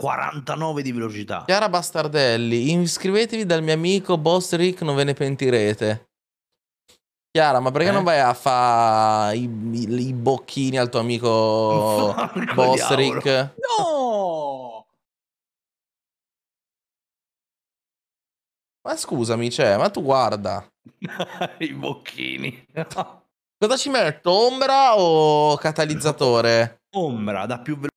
49 di velocità. Chiara Bastardelli, iscrivetevi dal mio amico Boss Rick, non ve ne pentirete. Chiara, ma perché eh? non vai a fare i, i, i, bocchini al tuo amico Boss Rick? No! Ma scusami, cioè, ma tu guarda. I bocchini. Cosa ci metto? Ombra o catalizzatore? Ombra, da più veloce.